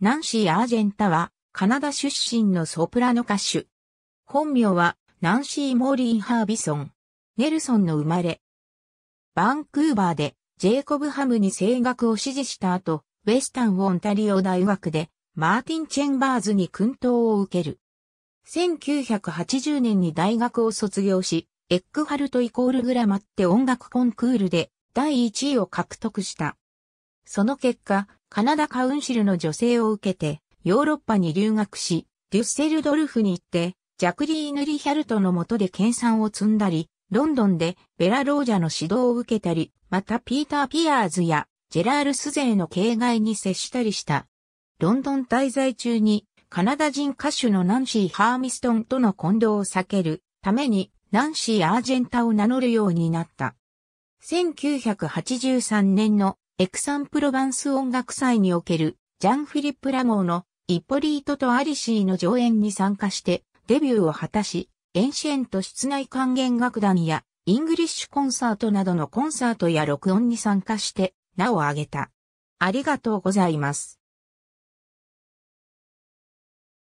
ナンシー・アージェンタは、カナダ出身のソプラノ歌手。本名は、ナンシー・モーリー・ハービソン。ネルソンの生まれ。バンクーバーで、ジェイコブ・ハムに声楽を支持した後、ウェスタン・オンタリオ大学で、マーティン・チェンバーズに訓導を受ける。1980年に大学を卒業し、エッグハルトイコールグラマって音楽コンクールで第1位を獲得した。その結果、カナダカウンシルの助成を受けて、ヨーロッパに留学し、デュッセルドルフに行って、ジャクリーヌ・リヒャルトの下で研鑽を積んだり、ロンドンでベラ・ロージャの指導を受けたり、またピーター・ピアーズやジェラール・スゼーの境外に接したりした。ロンドン滞在中にカナダ人歌手のナンシー・ハーミストンとの混同を避けるためにナンシー・アージェンタを名乗るようになった。1983年のエクサンプロバンス音楽祭における、ジャン・フィリップ・ラモーの、イポリートとアリシーの上演に参加して、デビューを果たし、エンシェント室内管弦楽団や、イングリッシュコンサートなどのコンサートや録音に参加して、名を挙げた。ありがとうございます。